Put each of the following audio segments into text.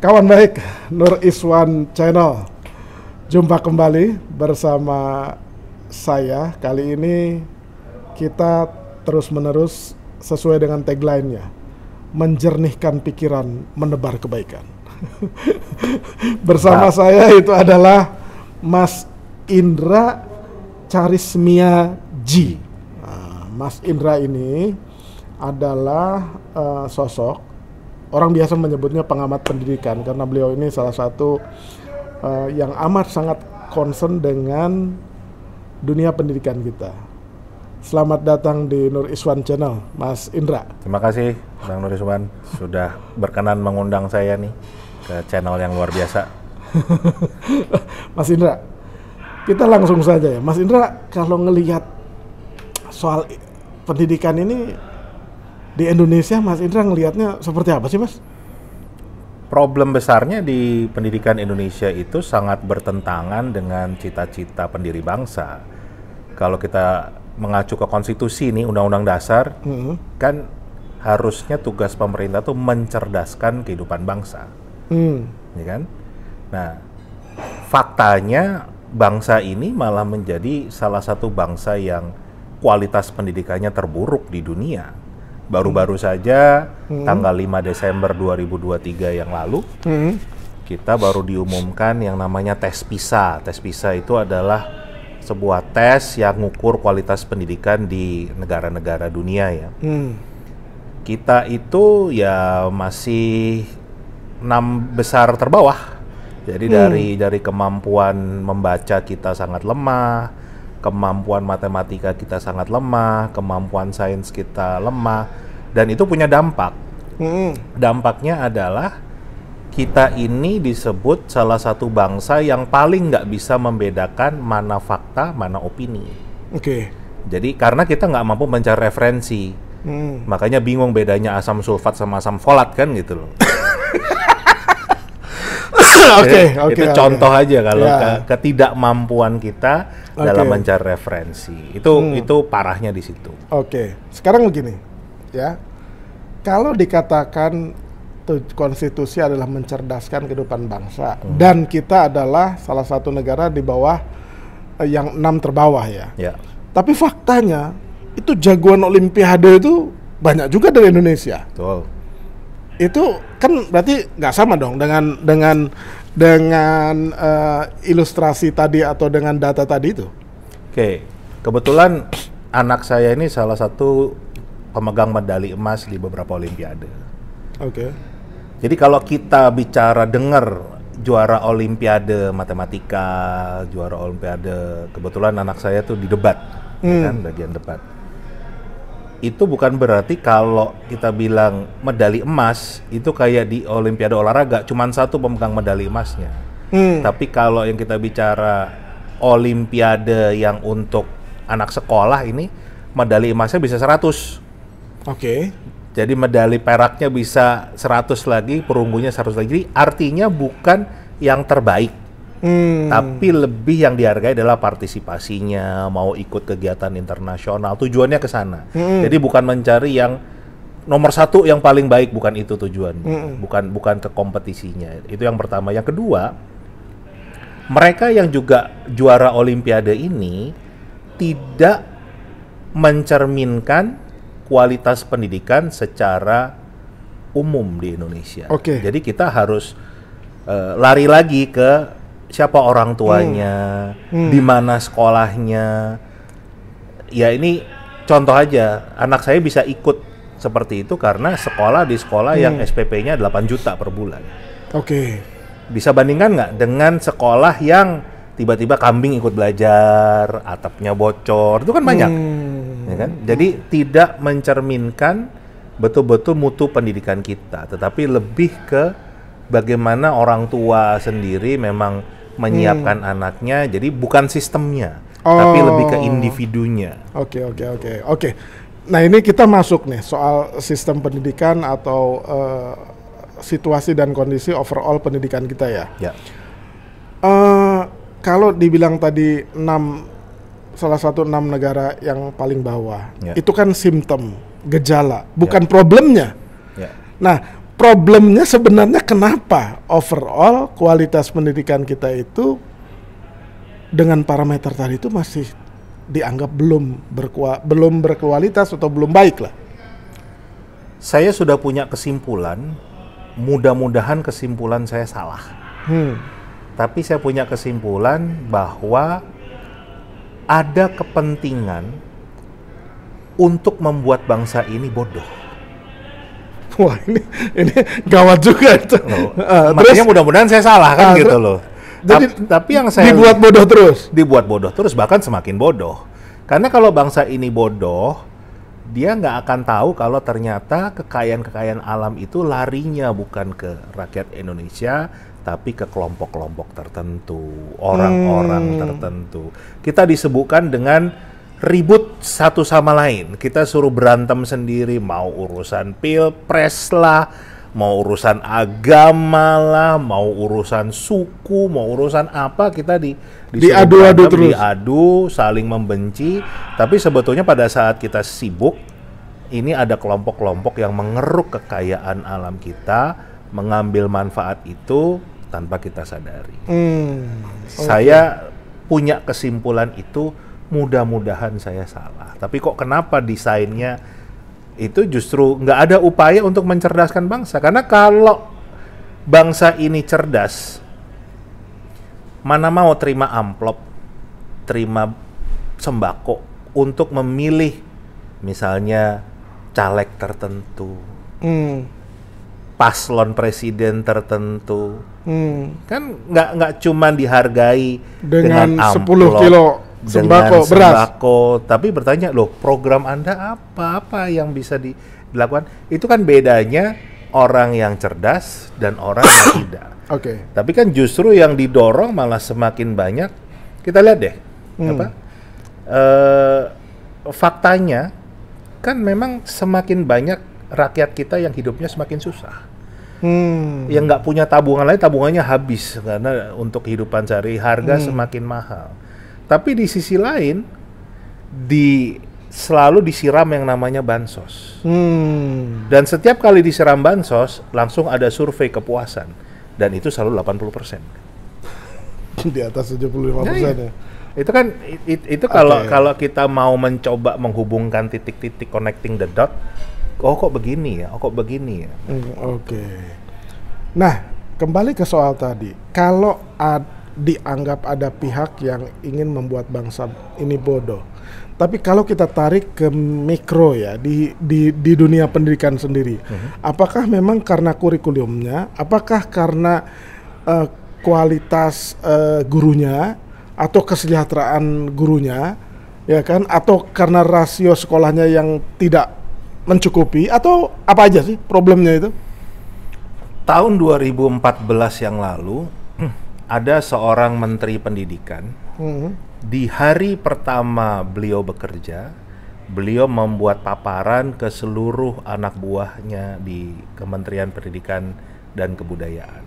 Kawan baik, Nur Iswan Channel. Jumpa kembali bersama saya. Kali ini kita terus-menerus sesuai dengan tagline-nya. Menjernihkan pikiran, menebar kebaikan. bersama nah. saya itu adalah Mas Indra Carismia G. Nah, Mas Indra ini adalah uh, sosok orang biasa menyebutnya pengamat pendidikan karena beliau ini salah satu uh, yang amat sangat concern dengan dunia pendidikan kita. Selamat datang di Nur Iswan Channel, Mas Indra. Terima kasih, Bang Nur Iswan, sudah berkenan mengundang saya nih ke channel yang luar biasa. Mas Indra, kita langsung saja ya. Mas Indra, kalau ngelihat soal pendidikan ini di Indonesia Mas Indra ngelihatnya seperti apa sih Mas? Problem besarnya di pendidikan Indonesia itu sangat bertentangan dengan cita-cita pendiri bangsa. Kalau kita mengacu ke konstitusi ini, undang-undang dasar mm -hmm. kan harusnya tugas pemerintah tuh mencerdaskan kehidupan bangsa. Mm. Ya kan? Nah, faktanya bangsa ini malah menjadi salah satu bangsa yang kualitas pendidikannya terburuk di dunia baru-baru hmm. saja hmm. tanggal 5 Desember 2023 yang lalu hmm. kita baru diumumkan yang namanya tes PISA. Tes PISA itu adalah sebuah tes yang mengukur kualitas pendidikan di negara-negara dunia ya. Hmm. Kita itu ya masih enam besar terbawah. Jadi hmm. dari dari kemampuan membaca kita sangat lemah, kemampuan matematika kita sangat lemah, kemampuan sains kita lemah, dan itu punya dampak. Hmm. Dampaknya adalah kita ini disebut salah satu bangsa yang paling nggak bisa membedakan mana fakta, mana opini. Oke. Okay. Jadi karena kita nggak mampu mencari referensi, hmm. makanya bingung bedanya asam sulfat sama asam folat kan gitu loh. Oke, oke. Itu contoh okay. aja kalau yeah. ke, ketidakmampuan kita okay. dalam mencari referensi. Itu hmm. itu parahnya di situ. Oke. Okay. Sekarang begini, ya. Kalau dikatakan konstitusi adalah mencerdaskan kehidupan bangsa hmm. dan kita adalah salah satu negara di bawah eh, yang enam terbawah ya. Yeah. Tapi faktanya itu jagoan olimpiade itu banyak juga dari Indonesia. Betul itu kan berarti nggak sama dong dengan dengan dengan uh, ilustrasi tadi atau dengan data tadi itu. Oke, kebetulan anak saya ini salah satu pemegang medali emas di beberapa olimpiade. Oke. Jadi kalau kita bicara dengar juara olimpiade matematika, juara olimpiade, kebetulan anak saya tuh di debat, ya kan? hmm. kan bagian debat itu bukan berarti kalau kita bilang medali emas itu kayak di Olimpiade olahraga cuma satu pemegang medali emasnya. Hmm. Tapi kalau yang kita bicara Olimpiade yang untuk anak sekolah ini medali emasnya bisa 100. Oke. Okay. Jadi medali peraknya bisa 100 lagi, perunggunya 100 lagi. Jadi artinya bukan yang terbaik. Hmm. Tapi lebih yang dihargai adalah partisipasinya, mau ikut kegiatan internasional, tujuannya ke sana. Hmm. Jadi bukan mencari yang nomor satu yang paling baik, bukan itu tujuannya, hmm. bukan bukan ke kompetisinya. Itu yang pertama. Yang kedua, mereka yang juga juara Olimpiade ini tidak mencerminkan kualitas pendidikan secara umum di Indonesia. Okay. Jadi kita harus uh, lari lagi ke siapa orang tuanya, hmm. hmm. di mana sekolahnya. Ya ini contoh aja, anak saya bisa ikut seperti itu karena sekolah di sekolah hmm. yang SPP-nya 8 juta per bulan. Oke. Okay. Bisa bandingkan nggak dengan sekolah yang tiba-tiba kambing ikut belajar, atapnya bocor, itu kan banyak. Hmm. Ya kan? Jadi tidak mencerminkan betul-betul mutu pendidikan kita, tetapi lebih ke bagaimana orang tua sendiri memang menyiapkan hmm. anaknya. Jadi bukan sistemnya, oh. tapi lebih ke oh. individunya. Oke, okay, oke, okay, oke. Okay, oke. Okay. Nah, ini kita masuk nih soal sistem pendidikan atau uh, situasi dan kondisi overall pendidikan kita ya. Ya. Uh, kalau dibilang tadi enam salah satu enam negara yang paling bawah, yeah. itu kan simptom, gejala, bukan yeah. problemnya. Yeah. Nah, problemnya sebenarnya kenapa overall kualitas pendidikan kita itu dengan parameter tadi itu masih dianggap belum berkua, belum berkualitas atau belum baik lah. Saya sudah punya kesimpulan, mudah-mudahan kesimpulan saya salah. Hmm. Tapi saya punya kesimpulan bahwa ada kepentingan untuk membuat bangsa ini bodoh. wah ini ini gawat juga itu. Oh, uh, terus mudah-mudahan saya salah kan uh, gitu loh. Jadi Ta tapi yang saya dibuat bodoh terus. Dibuat bodoh terus bahkan semakin bodoh. Karena kalau bangsa ini bodoh, dia nggak akan tahu kalau ternyata kekayaan-kekayaan alam itu larinya bukan ke rakyat Indonesia, tapi ke kelompok-kelompok tertentu, orang-orang hmm. tertentu. Kita disebutkan dengan ribut satu sama lain. Kita suruh berantem sendiri, mau urusan pilpres lah, mau urusan agama lah, mau urusan suku, mau urusan apa kita di diadu-adu terus, diadu, saling membenci. Tapi sebetulnya pada saat kita sibuk, ini ada kelompok-kelompok yang mengeruk kekayaan alam kita, mengambil manfaat itu tanpa kita sadari. Hmm, okay. Saya punya kesimpulan itu mudah-mudahan saya salah. Tapi kok kenapa desainnya itu justru nggak ada upaya untuk mencerdaskan bangsa? Karena kalau bangsa ini cerdas, mana mau terima amplop, terima sembako untuk memilih misalnya caleg tertentu, hmm. paslon presiden tertentu, hmm. kan nggak nggak cuma dihargai dengan, dengan amplop, 10 kilo sembako, dengan beras. tapi bertanya loh program anda apa apa yang bisa dilakukan? Itu kan bedanya orang yang cerdas dan orang yang tidak. Oke. Okay. Tapi kan justru yang didorong malah semakin banyak. Kita lihat deh, hmm. apa? E, faktanya kan memang semakin banyak rakyat kita yang hidupnya semakin susah. Hmm. Yang nggak punya tabungan lain, tabungannya habis karena untuk kehidupan sehari harga hmm. semakin mahal tapi di sisi lain di selalu disiram yang namanya bansos. Hmm. Dan setiap kali disiram bansos, langsung ada survei kepuasan. Dan itu selalu 80%. Di atas 75% nah, ya. ya. Itu kan it, itu kalau okay. kalau kita mau mencoba menghubungkan titik-titik connecting the dot, oh kok begini ya, oh kok begini ya. Hmm, Oke. Okay. Nah, kembali ke soal tadi. Kalau ada dianggap ada pihak yang ingin membuat bangsa ini bodoh. Tapi kalau kita tarik ke mikro ya di di, di dunia pendidikan sendiri, uh mhm. -huh. apakah memang karena kurikulumnya, apakah karena uh, kualitas uh, gurunya atau kesejahteraan gurunya, ya kan? Atau karena rasio sekolahnya yang tidak mencukupi atau apa aja sih problemnya itu? Tahun 2014 yang lalu ada seorang menteri pendidikan hmm. di hari pertama beliau bekerja beliau membuat paparan ke seluruh anak buahnya di Kementerian Pendidikan dan Kebudayaan.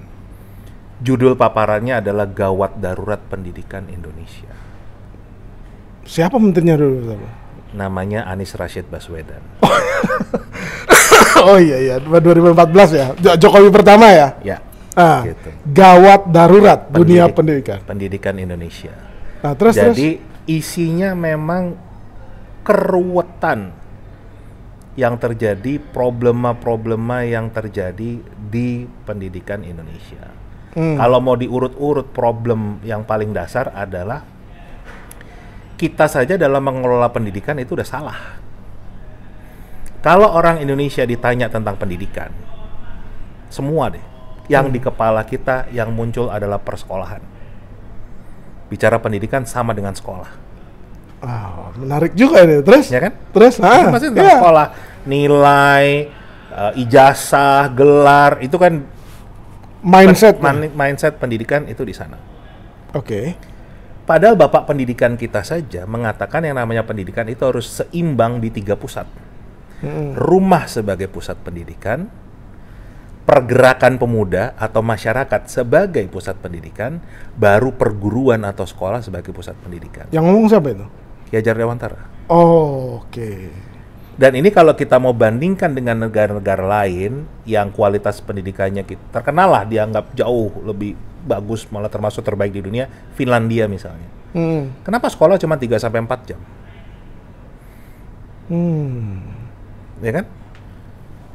Judul paparannya adalah Gawat Darurat Pendidikan Indonesia. Siapa menterinya dulu? Namanya Anies Rashid Baswedan. Oh, oh iya iya, 2014 ya. Jokowi pertama ya? Ya Ah, gitu. Gawat darurat Pendidik, dunia pendidikan. Pendidikan Indonesia. Nah, terus Jadi terus. isinya memang keruwetan yang terjadi, problema-problema yang terjadi di pendidikan Indonesia. Hmm. Kalau mau diurut-urut problem yang paling dasar adalah kita saja dalam mengelola pendidikan itu udah salah. Kalau orang Indonesia ditanya tentang pendidikan, semua deh yang hmm. di kepala kita yang muncul adalah persekolahan. Bicara pendidikan sama dengan sekolah. Wow, menarik juga ini. Terus? Ya kan? Terus, ah. Masih iya. sekolah, nilai, uh, ijazah, gelar, itu kan mindset pen, man, mindset pendidikan itu di sana. Oke. Okay. Padahal Bapak pendidikan kita saja mengatakan yang namanya pendidikan itu harus seimbang di tiga pusat. Hmm. Rumah sebagai pusat pendidikan, pergerakan pemuda atau masyarakat sebagai pusat pendidikan, baru perguruan atau sekolah sebagai pusat pendidikan. Yang ngomong siapa itu? Yajar Dewantara. Oh, oke. Okay. Dan ini kalau kita mau bandingkan dengan negara-negara lain yang kualitas pendidikannya kita terkenal lah dianggap jauh lebih bagus malah termasuk terbaik di dunia, Finlandia misalnya. Hmm. Kenapa sekolah cuma 3 sampai 4 jam? Hmm. Ya kan?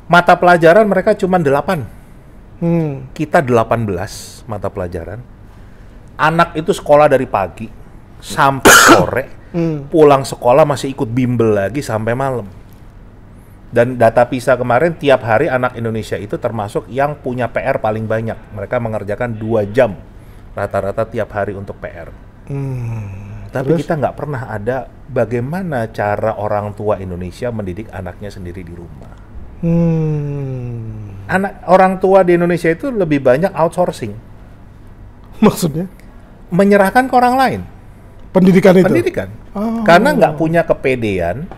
mata pelajaran mereka cuma 8. Hmm. Kita 18 mata pelajaran. Anak itu sekolah dari pagi sampai sore, hmm. pulang sekolah masih ikut bimbel lagi sampai malam. Dan data PISA kemarin tiap hari anak Indonesia itu termasuk yang punya PR paling banyak. Mereka mengerjakan dua jam rata-rata tiap hari untuk PR. Hmm, Tapi terus? kita nggak pernah ada bagaimana cara orang tua Indonesia mendidik anaknya sendiri di rumah. Hmm. Anak orang tua di Indonesia itu lebih banyak outsourcing. Maksudnya? Menyerahkan ke orang lain. Pendidikan itu. Pendidikan. Oh. Karena nggak punya kepedean,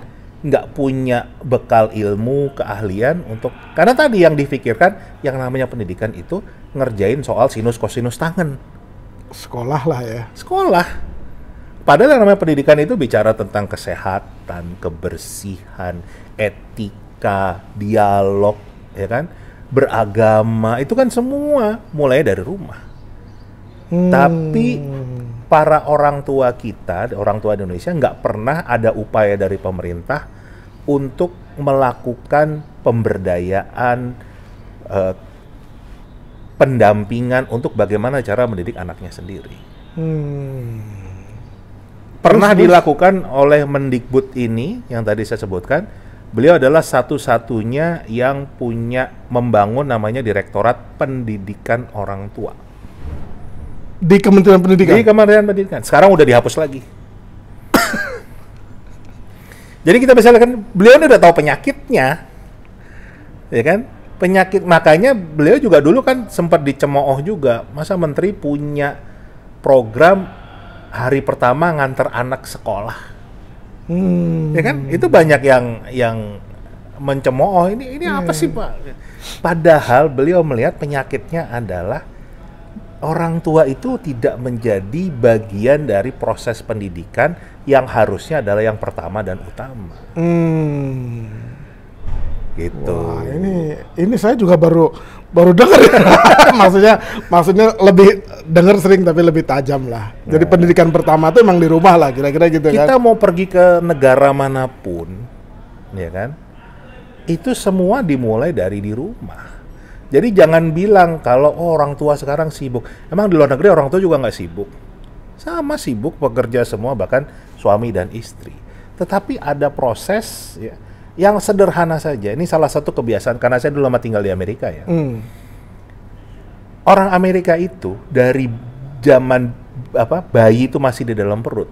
nggak punya bekal ilmu keahlian untuk karena tadi yang difikirkan yang namanya pendidikan itu ngerjain soal sinus kosinus tangan. Sekolah lah ya. Sekolah. Padahal yang namanya pendidikan itu bicara tentang kesehatan, kebersihan, etik etika, dialog, ya kan? Beragama itu kan semua mulai dari rumah. Hmm. Tapi para orang tua kita, orang tua Indonesia nggak pernah ada upaya dari pemerintah untuk melakukan pemberdayaan eh, pendampingan untuk bagaimana cara mendidik anaknya sendiri. Hmm pernah terus, dilakukan oleh Mendikbud ini yang tadi saya sebutkan Beliau adalah satu-satunya yang punya membangun namanya Direktorat Pendidikan Orang Tua. Di Kementerian Pendidikan? Di Kementerian Pendidikan. Sekarang udah dihapus lagi. Jadi kita bisa lihat kan beliau udah tahu penyakitnya. Ya kan? Penyakit makanya beliau juga dulu kan sempat dicemooh juga. Masa menteri punya program hari pertama ngantar anak sekolah Hmm. Ya kan? Itu banyak yang yang mencemooh ini ini hmm. apa sih Pak? Padahal beliau melihat penyakitnya adalah orang tua itu tidak menjadi bagian dari proses pendidikan yang harusnya adalah yang pertama dan utama. Hmm. Gitu. Wah, ini ini saya juga baru baru denger ya. maksudnya maksudnya lebih denger sering tapi lebih tajam lah. Jadi nah. pendidikan pertama tuh emang di rumah lah kira-kira gitu Kita kan. Kita mau pergi ke negara manapun, ya kan? Itu semua dimulai dari di rumah. Jadi jangan bilang kalau oh, orang tua sekarang sibuk. Emang di luar negeri orang tua juga nggak sibuk. Sama sibuk pekerja semua bahkan suami dan istri. Tetapi ada proses ya yang sederhana saja. Ini salah satu kebiasaan karena saya dulu lama tinggal di Amerika ya. Hmm. Orang Amerika itu dari zaman apa bayi itu masih di dalam perut,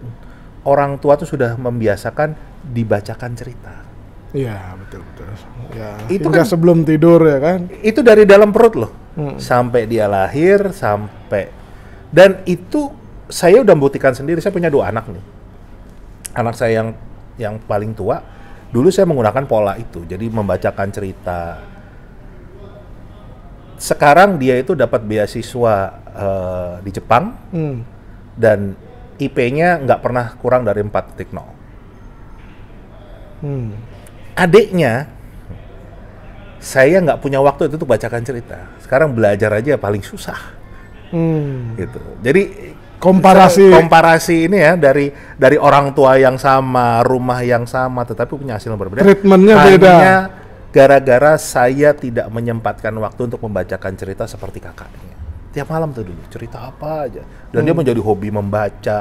orang tua itu sudah membiasakan dibacakan cerita. Iya betul betul. Ya, itu kan, sebelum tidur ya kan? Itu dari dalam perut loh, hmm. sampai dia lahir sampai dan itu saya udah buktikan sendiri. Saya punya dua anak nih. Anak saya yang yang paling tua dulu saya menggunakan pola itu jadi membacakan cerita sekarang dia itu dapat beasiswa uh, di Jepang hmm. dan IP-nya nggak pernah kurang dari 4.0 hmm. adiknya saya nggak punya waktu itu untuk bacakan cerita sekarang belajar aja paling susah hmm. gitu jadi komparasi komparasi ini ya dari dari orang tua yang sama, rumah yang sama tetapi punya hasil yang berbeda. Treatmentnya beda. gara-gara saya tidak menyempatkan waktu untuk membacakan cerita seperti kakaknya. Tiap malam tuh dulu cerita apa aja. Dan hmm. dia menjadi hobi membaca.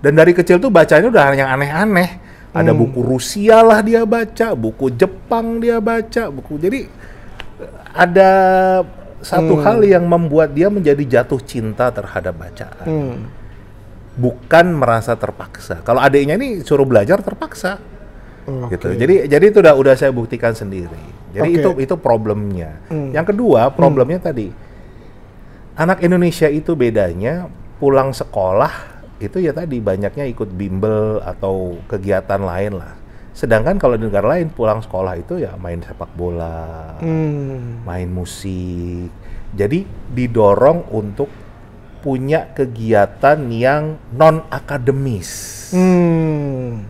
Dan dari kecil tuh bacanya udah yang aneh-aneh. Ada hmm. buku Rusia lah dia baca, buku Jepang dia baca, buku jadi eh, ada satu hmm. hal yang membuat dia menjadi jatuh cinta terhadap bacaan. Hmm. Bukan merasa terpaksa. Kalau adiknya ini suruh belajar terpaksa. Okay. Hmm, gitu. Jadi jadi itu udah udah saya buktikan sendiri. Jadi okay. itu itu problemnya. Hmm. Yang kedua, hmm. problemnya hmm. tadi anak Indonesia itu bedanya pulang sekolah itu ya tadi banyaknya ikut bimbel atau kegiatan lain lah Sedangkan kalau di negara lain pulang sekolah itu ya main sepak bola, hmm. main musik. Jadi didorong untuk punya kegiatan yang non akademis. Hmm.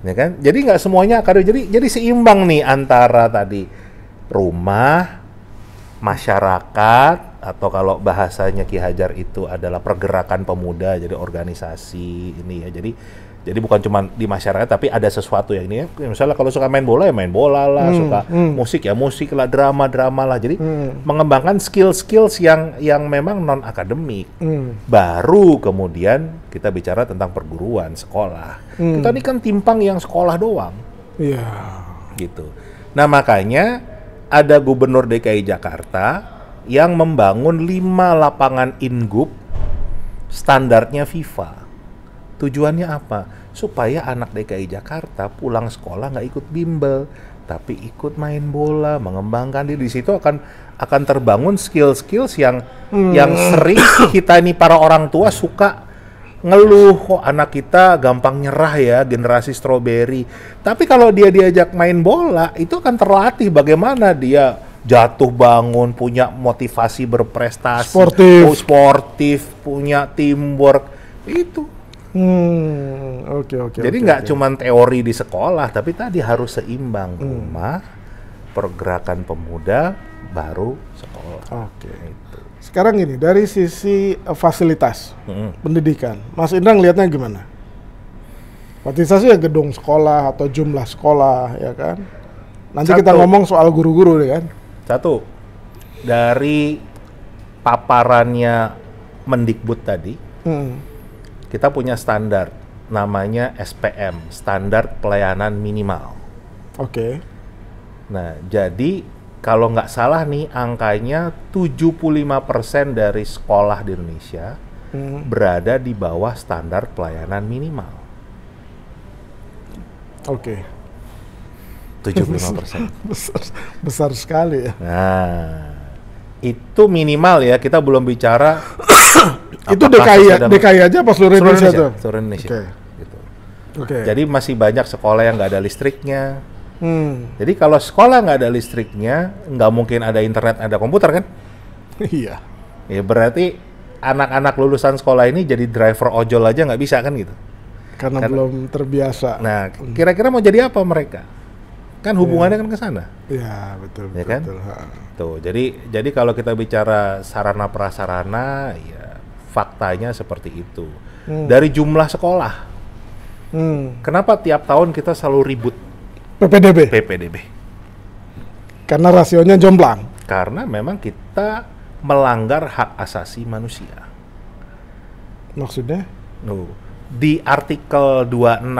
Ya kan? Jadi nggak semuanya akademis. Jadi jadi seimbang nih antara tadi rumah, masyarakat atau kalau bahasanya Ki Hajar itu adalah pergerakan pemuda jadi organisasi ini ya. Jadi jadi bukan cuma di masyarakat tapi ada sesuatu yang ini. Ya, misalnya kalau suka main bola ya main bola lah, hmm, suka hmm. musik ya musik lah, drama drama lah. Jadi hmm. mengembangkan skill-skills yang yang memang non akademik. Hmm. Baru kemudian kita bicara tentang perguruan sekolah. Hmm. Kita ini kan timpang yang sekolah doang. Iya. Yeah. Gitu. Nah makanya ada gubernur DKI Jakarta yang membangun lima lapangan ingup standarnya FIFA. Tujuannya apa? Supaya anak DKI Jakarta pulang sekolah nggak ikut bimbel, tapi ikut main bola, mengembangkan diri. Di situ akan akan terbangun skill skill yang hmm. yang sering kita ini para orang tua suka ngeluh kok anak kita gampang nyerah ya generasi stroberi. Tapi kalau dia diajak main bola itu akan terlatih bagaimana dia jatuh bangun, punya motivasi berprestasi, sportif, sportif punya teamwork itu Hmm, oke okay, oke. Okay, Jadi nggak okay, okay. cuma teori di sekolah, tapi tadi harus seimbang hmm. rumah, pergerakan pemuda, baru sekolah. Oke. Okay. Gitu. Sekarang gini, dari sisi uh, fasilitas hmm. pendidikan, Mas Indra lihatnya gimana? ya gedung sekolah atau jumlah sekolah, ya kan? Nanti Satu. kita ngomong soal guru-guru, ya kan? Satu, dari paparannya Mendikbud tadi. Hmm kita punya standar namanya SPM, standar pelayanan minimal. Oke. Okay. Nah, jadi kalau nggak salah nih angkanya 75% dari sekolah di Indonesia hmm. berada di bawah standar pelayanan minimal. Oke. Okay. 75 persen. besar, besar sekali ya. Nah, itu minimal ya. Kita belum bicara itu DKI DKI ya? aja apa seluruh Indonesia, Indonesia Seluruh Indonesia. Okay. Gitu. Okay. Jadi masih banyak sekolah yang nggak ada listriknya. Hmm. Jadi kalau sekolah nggak ada listriknya, nggak mungkin ada internet, ada komputer kan? Iya. ya berarti anak-anak lulusan sekolah ini jadi driver ojol aja nggak bisa kan gitu? Karena, Karena belum terbiasa. Nah, hmm. kira-kira mau jadi apa mereka? kan iya. hubungannya yeah. kan ke sana. Iya, ya yeah, betul, betul. kan? Betul. Tuh, jadi jadi kalau kita bicara sarana prasarana ya faktanya seperti itu. Hmm. Dari jumlah sekolah. Hmm. Kenapa tiap tahun kita selalu ribut? PPDB. PPDB. Karena rasionya jomplang. Karena memang kita melanggar hak asasi manusia. Maksudnya? No. Di artikel 26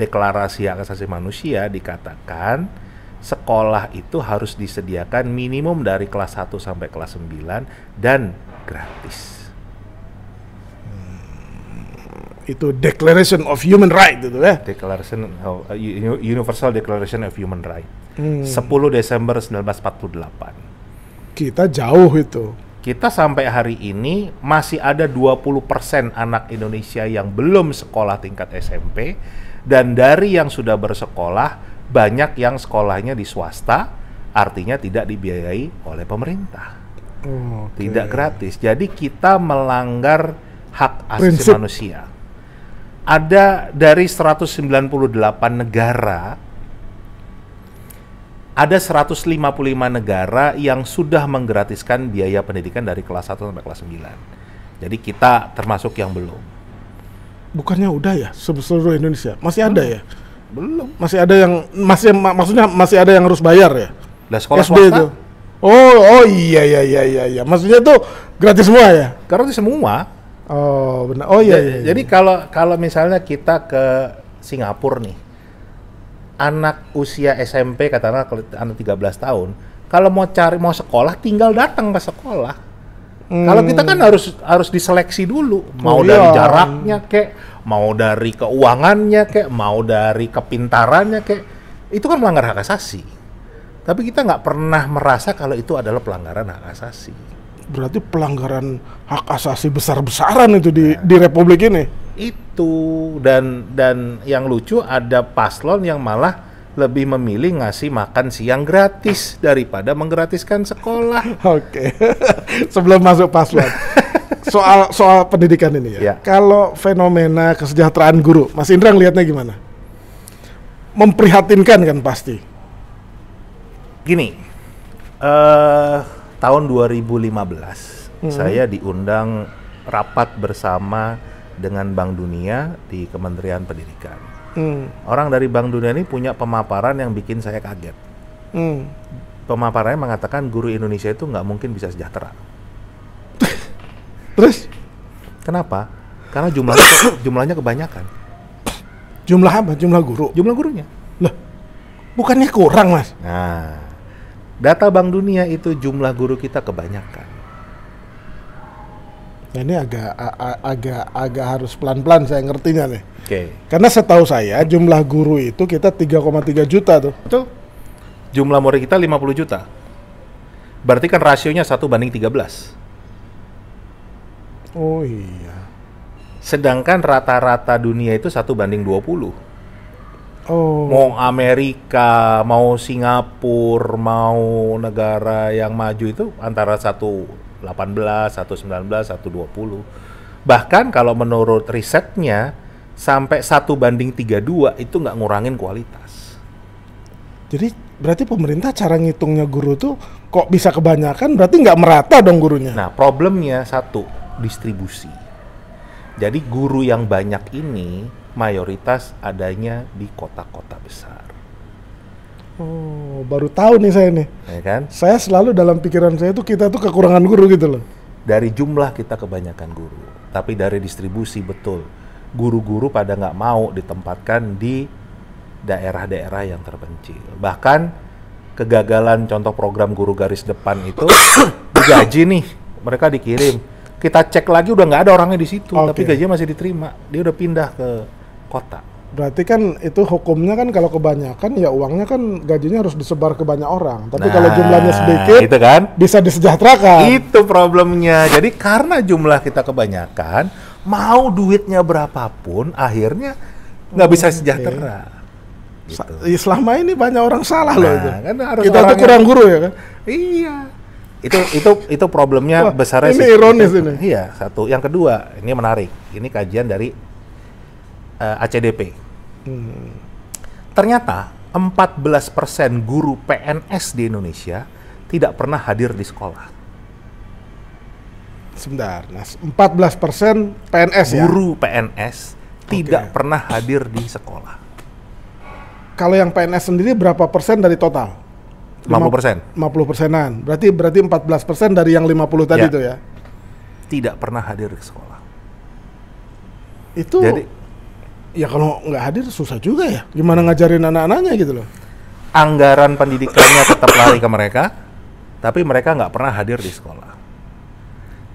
Deklarasi Hak Asasi Manusia dikatakan sekolah itu harus disediakan minimum dari kelas 1 sampai kelas 9 dan gratis. itu Declaration of Human Right itu ya. Declaration of, uh, Universal Declaration of Human Right. Hmm. 10 Desember 1948. Kita jauh itu. Kita sampai hari ini masih ada 20% anak Indonesia yang belum sekolah tingkat SMP dan dari yang sudah bersekolah banyak yang sekolahnya di swasta artinya tidak dibiayai oleh pemerintah. okay. Tidak gratis. Jadi kita melanggar hak asasi manusia ada dari 198 negara ada 155 negara yang sudah menggratiskan biaya pendidikan dari kelas 1 sampai kelas 9. Jadi kita termasuk yang belum. Bukannya udah ya seluruh Indonesia? Masih ada ya? Belum. Masih ada yang masih mak maksudnya masih ada yang harus bayar ya? Nah, sekolah SD swasta? Itu. Oh, oh iya iya iya iya iya. Maksudnya tuh gratis semua ya? Gratis semua. Oh benar. Oh iya. iya, iya. Jadi kalau kalau misalnya kita ke Singapura nih, anak usia SMP katakanlah anak 13 tahun, kalau mau cari mau sekolah tinggal datang ke sekolah. Hmm. Kalau kita kan hmm. harus harus diseleksi dulu, oh, mau oh, iya. dari jaraknya kek, mau dari keuangannya kek, mau dari kepintarannya kek, itu kan melanggar hak asasi. Tapi kita nggak pernah merasa kalau itu adalah pelanggaran hak asasi berarti pelanggaran hak asasi besar-besaran itu di ya. di republik ini. Itu dan dan yang lucu ada paslon yang malah lebih memilih ngasih makan siang gratis daripada menggratiskan sekolah. Oke. Sebelum masuk paslon. soal soal pendidikan ini ya. ya. Kalau fenomena kesejahteraan guru, Mas Indra lihatnya gimana? Memprihatinkan kan pasti. Gini. uh, tahun 2015 hmm. saya diundang rapat bersama dengan Bank Dunia di Kementerian Pendidikan. Hmm. Orang dari Bank Dunia ini punya pemaparan yang bikin saya kaget. Hmm. Pemaparannya mengatakan guru Indonesia itu nggak mungkin bisa sejahtera. Terus? Kenapa? Karena jumlahnya jumlahnya kebanyakan. Jumlah apa? Jumlah guru. Jumlah gurunya. Loh, bukannya kurang mas? Nah, Data Bank Dunia itu jumlah guru kita kebanyakan. Nah, ini agak agak agak harus pelan-pelan saya ngertinya nih. Oke. Okay. Karena setahu saya jumlah guru itu kita 3,3 juta tuh. Betul. Jumlah murid kita 50 juta. Berarti kan rasionya 1 banding 13. Oh iya. Sedangkan rata-rata dunia itu 1 banding 20. Oh. Mau Amerika, mau Singapura, mau negara yang maju itu antara 118, 119, 120. Bahkan kalau menurut risetnya sampai satu banding 32 itu nggak ngurangin kualitas. Jadi berarti pemerintah cara ngitungnya guru tuh kok bisa kebanyakan berarti nggak merata dong gurunya. Nah, problemnya satu, distribusi. Jadi guru yang banyak ini mayoritas adanya di kota-kota besar. Oh, baru tahu nih saya nih. Ya kan? Saya selalu dalam pikiran saya itu kita tuh kekurangan guru gitu loh. Dari jumlah kita kebanyakan guru, tapi dari distribusi betul. Guru-guru pada nggak mau ditempatkan di daerah-daerah yang terpencil. Bahkan kegagalan contoh program guru garis depan itu digaji nih, mereka dikirim. Kita cek lagi udah nggak ada orangnya di situ, okay. tapi gajinya masih diterima. Dia udah pindah ke kota. Berarti kan itu hukumnya kan kalau kebanyakan ya uangnya kan gajinya harus disebar ke banyak orang. Tapi nah, kalau jumlahnya sedikit, itu kan bisa disejahterakan. Itu problemnya. Jadi karena jumlah kita kebanyakan, mau duitnya berapapun, akhirnya nggak bisa hmm, sejahtera. Okay. Iya. Gitu. Ya selama ini banyak orang salah nah, loh itu. Kan harus kita tuh kurang guru ya kan? Iya. Itu itu itu problemnya Wah, besarnya. Ini ironis ini. Iya, satu. Yang kedua, ini menarik. Ini kajian dari uh, eh, ACDP. Hmm. Ternyata 14% guru PNS di Indonesia tidak pernah hadir di sekolah. Sebentar, nah 14% PNS guru ya? PNS tidak okay. pernah hadir di sekolah. Kalau yang PNS sendiri berapa persen dari total? 50 persen. 50 persenan. Berarti berarti 14 persen dari yang 50 tadi ya. itu ya? Tidak pernah hadir di sekolah. Itu Jadi, ya kalau nggak hadir susah juga ya gimana ngajarin anak-anaknya gitu loh anggaran pendidikannya tetap lari ke mereka tapi mereka nggak pernah hadir di sekolah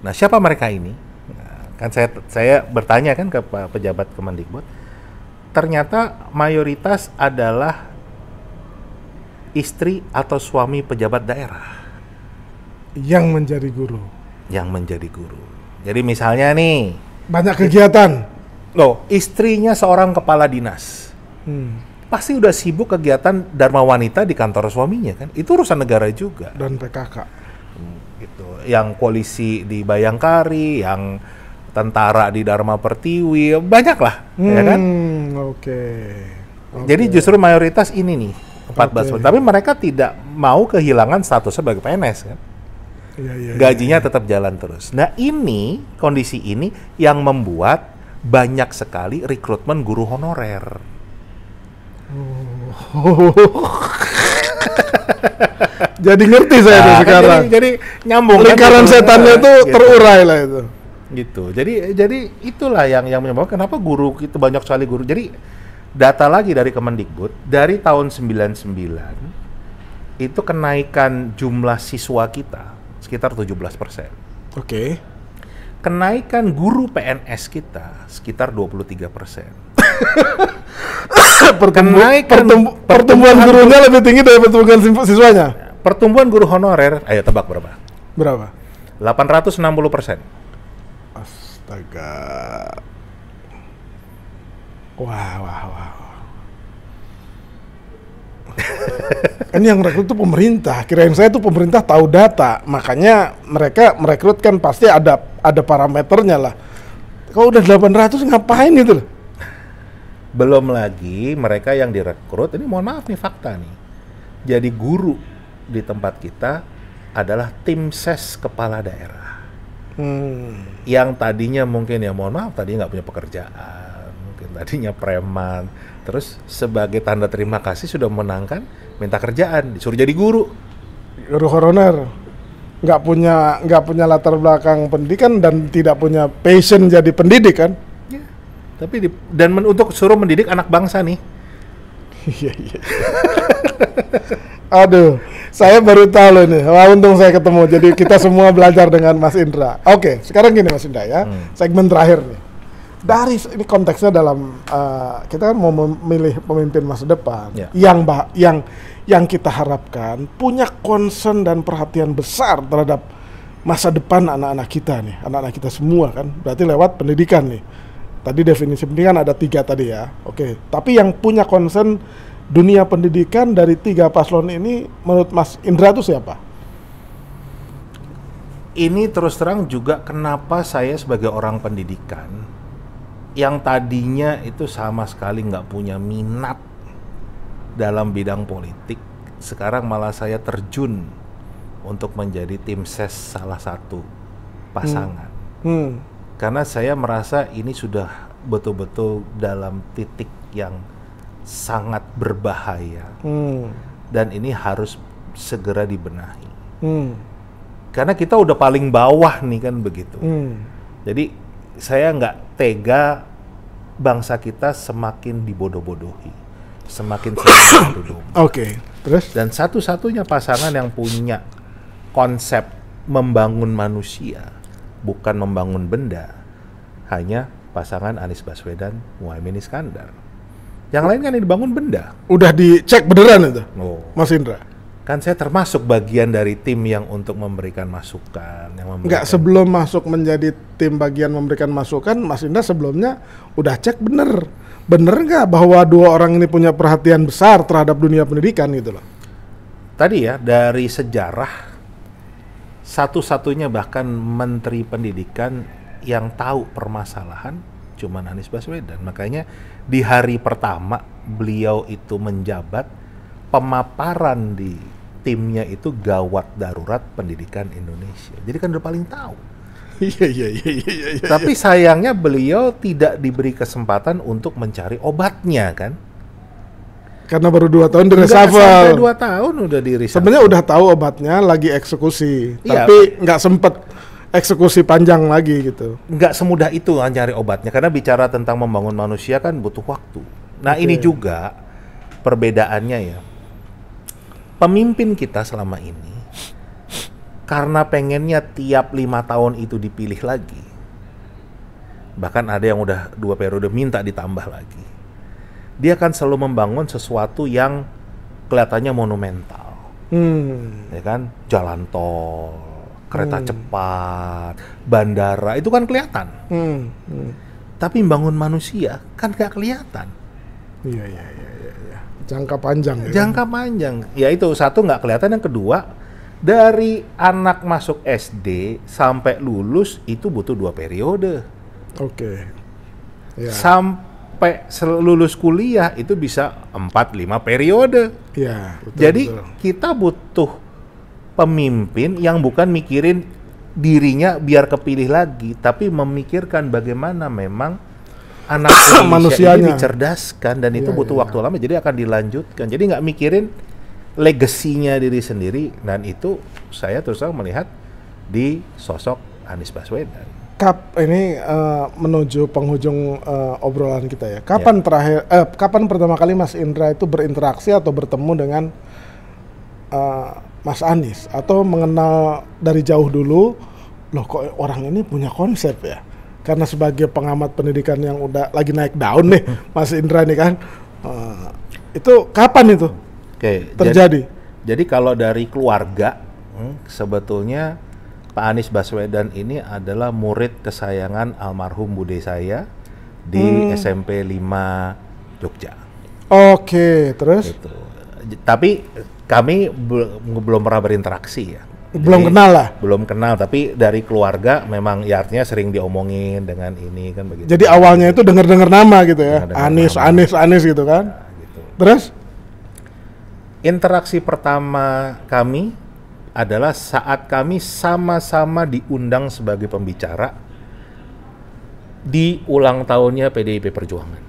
nah siapa mereka ini nah, kan saya saya bertanya kan ke pejabat Kemendikbud ternyata mayoritas adalah istri atau suami pejabat daerah yang menjadi guru yang menjadi guru jadi misalnya nih banyak kegiatan No, istrinya seorang kepala dinas. Hmm. Pasti udah sibuk kegiatan Dharma Wanita di kantor suaminya kan. Itu urusan negara juga. Dan PKK. Hmm, gitu. Yang polisi di Bayangkari, yang tentara di Dharma Pertiwi, banyak lah. Hmm, ya kan? Hmm, oke. Okay. Okay. Jadi justru mayoritas ini nih 14 okay. tapi mereka tidak mau kehilangan status sebagai PNS kan. Ya, ya, Gajinya ya, ya. tetap jalan terus. Nah, ini kondisi ini yang membuat banyak sekali rekrutmen guru honorer. jadi ngerti saya nah, sekarang. jadi, jadi nyambung. Kan Lingkaran kan, setannya itu gitu. terurai lah itu. Gitu. Jadi jadi itulah yang yang menyebabkan kenapa guru itu banyak sekali guru. Jadi data lagi dari Kemendikbud dari tahun 99 itu kenaikan jumlah siswa kita sekitar 17 persen. Oke. Okay kenaikan guru PNS kita sekitar 23 persen. pertumbuhan, pertumbu, pertumbuhan gurunya lebih tinggi dari pertumbuhan siswanya? Ya, pertumbuhan guru honorer, ayo tebak berapa? Berapa? 860 persen. Astaga. Wah, wah, wah. Ini yang rekrut itu pemerintah. Kirain saya itu pemerintah tahu data, makanya mereka merekrut kan pasti ada ada parameternya lah. Kalau udah 800 ngapain itu Belum lagi mereka yang direkrut ini mohon maaf nih fakta nih. Jadi guru di tempat kita adalah tim ses kepala daerah. Hmm. Yang tadinya mungkin ya mohon maaf tadinya nggak punya pekerjaan, mungkin tadinya preman, Terus sebagai tanda terima kasih sudah menangkan minta kerjaan, disuruh jadi guru. Guru koroner nggak punya nggak punya latar belakang pendidikan dan tidak punya passion jadi pendidik kan? Ya. Tapi di, dan men, untuk suruh mendidik anak bangsa nih. Iya iya. Aduh, saya baru tahu loh nih. Wah, untung saya ketemu. Jadi kita semua belajar dengan Mas Indra. Oke, sekarang gini Mas Indra ya. Hmm. Segmen terakhir nih dari ini konteksnya dalam uh, kita kan mau memilih pemimpin masa depan yeah. yang bah, yang yang kita harapkan punya concern dan perhatian besar terhadap masa depan anak-anak kita nih anak-anak kita semua kan berarti lewat pendidikan nih tadi definisi pendidikan ada tiga tadi ya oke okay. tapi yang punya concern dunia pendidikan dari tiga paslon ini menurut Mas Indra itu siapa ini terus terang juga kenapa saya sebagai orang pendidikan yang tadinya itu sama sekali nggak punya minat dalam bidang politik sekarang malah saya terjun untuk menjadi tim ses salah satu pasangan hmm. Hmm. karena saya merasa ini sudah betul-betul dalam titik yang sangat berbahaya hmm. dan ini harus segera dibenahi hmm. karena kita udah paling bawah nih kan begitu hmm. jadi saya nggak tega bangsa kita semakin dibodoh-bodohi, semakin semakin Oke, okay, terus? Dan satu-satunya pasangan yang punya konsep membangun manusia, bukan membangun benda, hanya pasangan Anies Baswedan, Muhaimin Iskandar. Yang lain kan ini dibangun benda. Udah dicek beneran itu, oh. Mas Indra? kan saya termasuk bagian dari tim yang untuk memberikan masukan yang memberikan nggak sebelum masuk menjadi tim bagian memberikan masukan Mas Indah sebelumnya udah cek bener bener nggak bahwa dua orang ini punya perhatian besar terhadap dunia pendidikan gitu loh tadi ya dari sejarah satu-satunya bahkan Menteri Pendidikan yang tahu permasalahan cuma Anies Baswedan makanya di hari pertama beliau itu menjabat pemaparan di timnya itu gawat darurat pendidikan Indonesia. Jadi kan udah paling tahu. Iya iya, iya iya iya iya. Tapi sayangnya beliau tidak diberi kesempatan untuk mencari obatnya kan. Karena baru dua tahun di reshuffle. dua tahun udah di reshuffle. Sebenarnya udah tahu obatnya lagi eksekusi, iya. tapi nggak sempet eksekusi panjang lagi gitu. Nggak semudah itu kan obatnya karena bicara tentang membangun manusia kan butuh waktu. Nah okay. ini juga perbedaannya ya pemimpin kita selama ini karena pengennya tiap lima tahun itu dipilih lagi bahkan ada yang udah dua periode minta ditambah lagi dia akan selalu membangun sesuatu yang kelihatannya monumental hmm. ya kan jalan tol kereta hmm. cepat bandara itu kan kelihatan hmm. Hmm. tapi bangun manusia kan gak kelihatan iya iya ya jangka panjang ya. panjang ya itu satu nggak kelihatan yang kedua dari anak masuk SD sampai lulus itu butuh dua periode oke okay. Ya. yeah. sampai lulus kuliah itu bisa empat lima periode yeah, ya, jadi betul. kita butuh pemimpin yang bukan mikirin dirinya biar kepilih lagi tapi memikirkan bagaimana memang anak manusia ini dicerdaskan dan itu ya, butuh ya, waktu iya. lama jadi akan dilanjutkan jadi nggak mikirin legasinya diri sendiri dan itu saya terus terang melihat di sosok Anies Baswedan. Kap ini uh, menuju penghujung uh, obrolan kita ya. Kapan ya. terakhir eh, kapan pertama kali Mas Indra itu berinteraksi atau bertemu dengan uh, Mas Anies atau mengenal dari jauh dulu loh kok orang ini punya konsep ya? karena sebagai pengamat pendidikan yang udah lagi naik daun nih hmm. Mas Indra nih kan uh, itu kapan itu Oke, terjadi jadi, jadi kalau dari keluarga hmm? sebetulnya Pak Anies Baswedan ini adalah murid kesayangan almarhum bude saya di hmm. SMP 5 Jogja. Oke, terus? Gitu. Tapi kami belum pernah berinteraksi ya belum Jadi, kenal lah belum kenal tapi dari keluarga memang ya artinya sering diomongin dengan ini kan begitu jadi awalnya itu dengar dengar nama gitu ya denger -denger Anis nama. Anis Anis gitu kan nah, gitu. terus interaksi pertama kami adalah saat kami sama-sama diundang sebagai pembicara di ulang tahunnya PDIP Perjuangan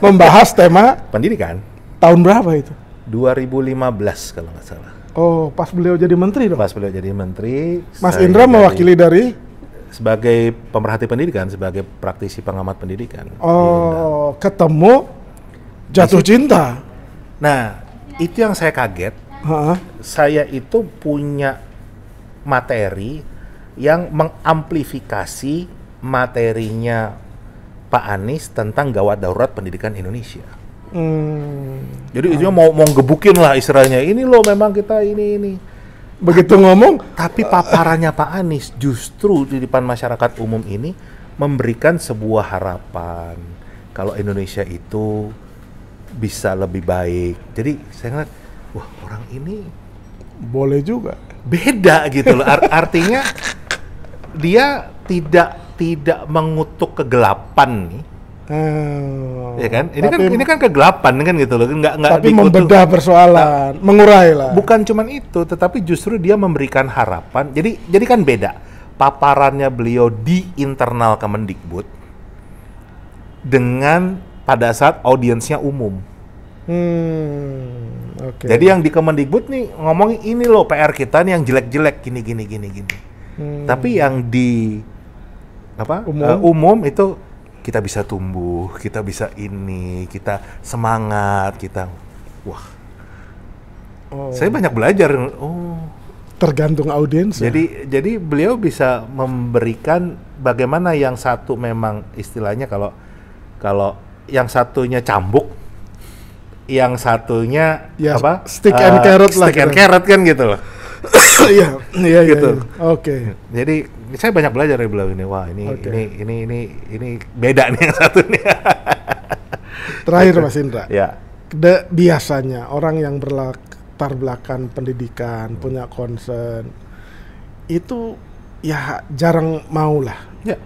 membahas tema pendidikan tahun berapa itu 2015 kalau nggak salah. Oh, pas beliau jadi menteri dong? Pas beliau jadi menteri. Mas Indra mewakili dari? Sebagai pemerhati pendidikan, sebagai praktisi pengamat pendidikan. Oh, ketemu jatuh Masih, cinta. Nah, itu yang saya kaget. Ha? Saya itu punya materi yang mengamplifikasi materinya Pak Anies tentang gawat darurat pendidikan Indonesia. Hmm. Jadi itu mau mau gebukin lah istilahnya. Ini loh memang kita ini ini. Begitu tapi, ngomong, tapi eh, paparannya Pak Anies justru di depan masyarakat umum ini memberikan sebuah harapan kalau Indonesia itu bisa lebih baik. Jadi saya ngeliat, wah orang ini boleh juga. Beda gitu loh. Ar artinya dia tidak tidak mengutuk kegelapan nih Oh, ya kan? Ini kan- tapi, kan ini kan kegelapan kan gitu loh. Enggak enggak Tapi dikutu. membedah nah, persoalan, nah, mengurai lah. Bukan cuman itu, tetapi justru dia memberikan harapan. Jadi jadi kan beda. Paparannya beliau di internal Kemendikbud dengan pada saat audiensnya umum. Hmm, okay. Jadi yang di Kemendikbud nih ngomong ini loh PR kita nih yang jelek-jelek gini gini gini gini. Hmm. Tapi yang di apa umum, uh, umum itu kita bisa tumbuh, kita bisa ini, kita semangat, kita wah. Oh. Saya banyak belajar. Oh. Tergantung audiens. Jadi jadi beliau bisa memberikan bagaimana yang satu memang istilahnya kalau kalau yang satunya cambuk, yang satunya ya, apa? Stick and uh, carrot stick lah. Stick and carrot kan gitu loh. Iya, iya, iya gitu. Iya. Oke. Okay. Jadi saya banyak belajar dari beliau ini. Wah, ini okay. ini ini ini ini beda nih yang satu nih. Terakhir Mas Indra. Ya. De, biasanya orang yang berlatar belakang pendidikan, hmm. punya concern itu ya jarang mau lah. Ya.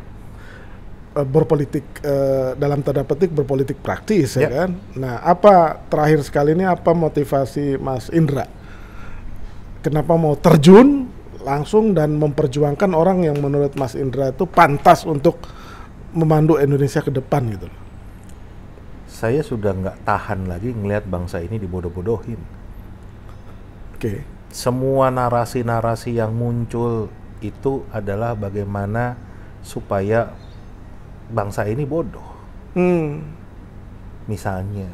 Eh, berpolitik eh, dalam tanda petik berpolitik praktis ya. ya kan. Nah, apa terakhir sekali ini apa motivasi Mas Indra? Kenapa mau terjun langsung dan memperjuangkan orang yang menurut Mas Indra itu pantas untuk memandu Indonesia ke depan gitu Saya sudah nggak tahan lagi ngelihat bangsa ini dibodoh-bodohin. Oke. Okay. Semua narasi-narasi yang muncul itu adalah bagaimana supaya bangsa ini bodoh. Hmm. Misalnya,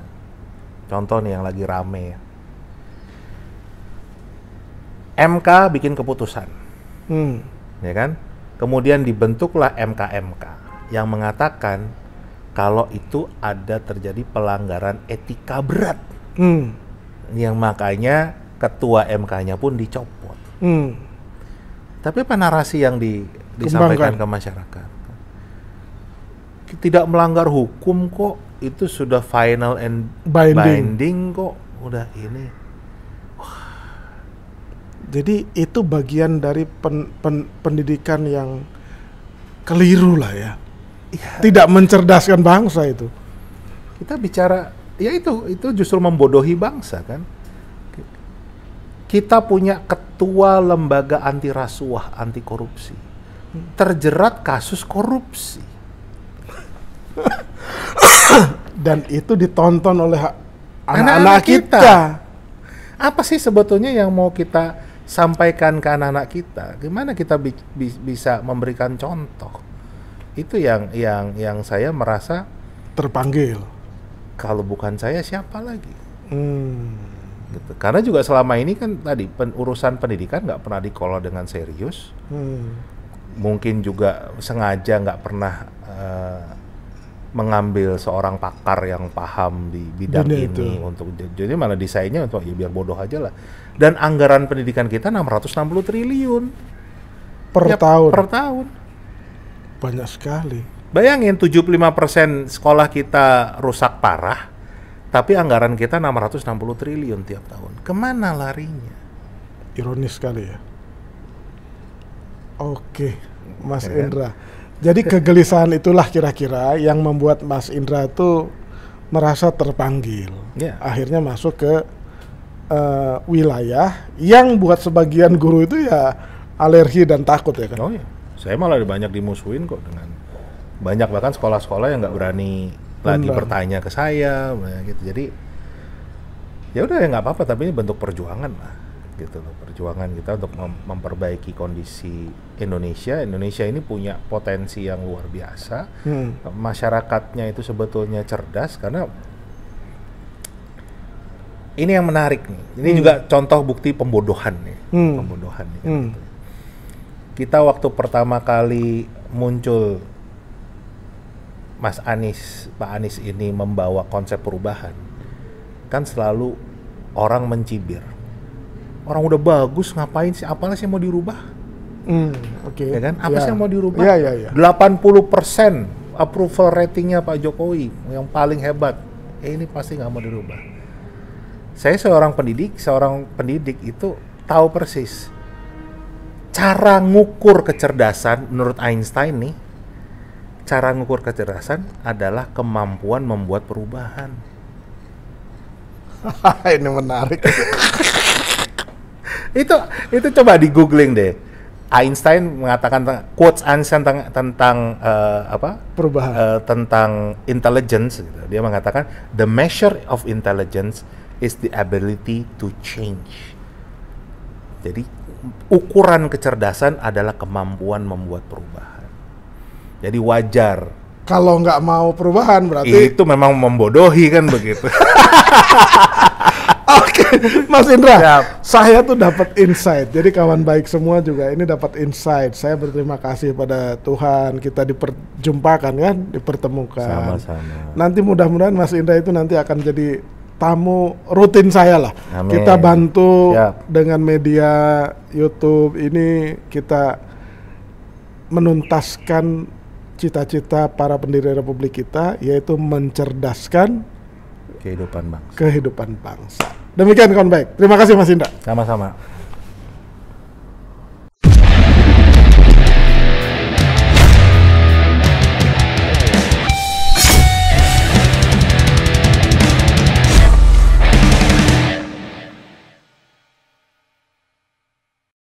contoh nih yang lagi rame ya MK bikin keputusan, hmm. ya kan? Kemudian dibentuklah MKMK yang mengatakan kalau itu ada terjadi pelanggaran etika berat, hmm. yang makanya ketua MK-nya pun dicopot. Hmm. Tapi apa narasi yang di, disampaikan Kembangkan. ke masyarakat? Tidak melanggar hukum kok, itu sudah final and binding, binding kok, udah ini jadi itu bagian dari pen, pen, pendidikan yang keliru lah ya. ya. Tidak mencerdaskan bangsa itu. Kita bicara ya itu itu justru membodohi bangsa kan. Kita punya ketua lembaga anti rasuah, anti korupsi. Terjerat kasus korupsi. Dan itu ditonton oleh anak-anak kita. kita. Apa sih sebetulnya yang mau kita sampaikan ke anak-anak kita gimana kita bi bi bisa memberikan contoh itu yang yang yang saya merasa terpanggil kalau bukan saya siapa lagi hmm. gitu karena juga selama ini kan tadi pen urusan pendidikan nggak pernah dikelola dengan serius hmm. mungkin juga sengaja nggak pernah uh, mengambil seorang pakar yang paham di bidang ini itu. untuk jadi mana desainnya untuk ya biar bodoh aja lah dan anggaran pendidikan kita 660 triliun per ya, tahun. Per tahun. Banyak sekali. Bayangin 75% sekolah kita rusak parah, tapi anggaran kita 660 triliun tiap tahun. Kemana larinya? Ironis sekali ya. Oke, Mas ya, Indra. Jadi kegelisahan itulah kira-kira yang membuat Mas Indra itu merasa terpanggil. Ya. Akhirnya masuk ke uh, wilayah yang buat sebagian guru itu ya alergi dan takut ya kan? Oh iya, saya malah banyak dimusuhin kok dengan banyak bahkan sekolah-sekolah yang nggak berani Benar. lagi bertanya ke saya ya gitu. Jadi ya udah ya nggak apa-apa tapi ini bentuk perjuangan lah gitu loh perjuangan kita untuk mem memperbaiki kondisi Indonesia Indonesia ini punya potensi yang luar biasa hmm. masyarakatnya itu sebetulnya cerdas karena ini yang menarik nih. Ini hmm. juga contoh bukti pembodohan nih. Hmm. Pembodohan nih. Hmm. Gitu. Kita waktu pertama kali muncul Mas Anies, Pak Anies ini membawa konsep perubahan, kan selalu orang mencibir. Orang udah bagus, ngapain sih? Apalah sih mau dirubah? Hmm, Oke. Okay. Ya kan? Apa ya. sih yang mau dirubah? Ya, ya, ya. 80 persen approval ratingnya Pak Jokowi yang paling hebat. Eh ini pasti nggak mau dirubah saya seorang pendidik, seorang pendidik itu tahu persis cara ngukur kecerdasan menurut Einstein nih. Cara ngukur kecerdasan adalah kemampuan membuat perubahan. Ini menarik. itu itu coba di googling deh. Einstein mengatakan quotes Einstein tentang, tentang uh, apa? Perubahan. Uh, tentang intelligence. Gitu. Dia mengatakan the measure of intelligence is the ability to change. Jadi ukuran kecerdasan adalah kemampuan membuat perubahan. Jadi wajar kalau nggak mau perubahan berarti itu memang membodohi kan begitu. Oke, Mas Indra, Siap. saya tuh dapat insight. Jadi kawan baik semua juga ini dapat insight. Saya berterima kasih pada Tuhan kita diperjumpakan kan, dipertemukan. Sama-sama. Nanti mudah-mudahan Mas Indra itu nanti akan jadi tamu rutin saya lah. Amin. Kita bantu Siap. dengan media YouTube ini kita menuntaskan cita-cita para pendiri republik kita yaitu mencerdaskan kehidupan bangsa. Kehidupan bangsa. Demikian konvek. Terima kasih Mas Indra. Sama-sama.